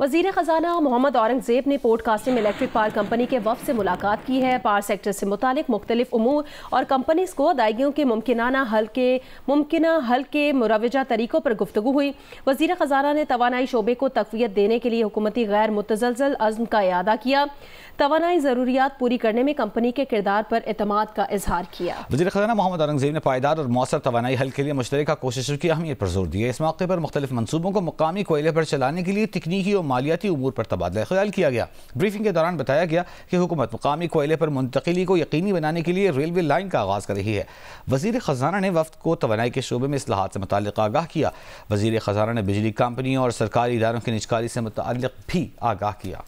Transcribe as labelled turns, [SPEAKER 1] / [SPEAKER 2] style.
[SPEAKER 1] वजीर ख़जाना मोहम्मद औरंगजेब ने port casting electric power company के वफ से मुलाकात की है पावर सेक्टर से मुतक मुख्तलिफ अमूर और कंपनीज को अदायगियों के मुमकिन हल के मुमकिन हल के मुरवजा तरीक़ों पर गुफ्तु हुई वजीर ख़जाना ने तोानाई शोबे को तकवीत देने के लिए हुकूमती गैर मुतजलजल अज़म का अदा किया तोानाई ज़रूरियात पूरी करने में कंपनी के किरदार पर अतमाद का इजहार किया
[SPEAKER 2] वजी खजाना मोहम्मद औरंगजेब ने पायदार और मौसर तोानाई हल के लिए मुश्तरक कोशिशों की अहमियत पर जोर दिया इस मौके पर मुख्तलिफ मनसूबों को मकामी कोयले पर चलाने के लिए तकनीकी और मालियाती अमूर पर तबादला ख्याल किया गया ब्रीफिंग के दौरान बताया गया कि हुकूमत मुकामी कोयले पर मुंतकली को यकीनी बनाने के लिए रेलवे लाइन का आगाज़ कर रही है वजी ख़जाना ने वफद को तोानाई के शोबे में असलाहत से मुतल आगाह किया वज़ी ख़जाना ने बिजली कंपनियों और सरकारी इदारों की निचकारी से मुतल भी आगाह किया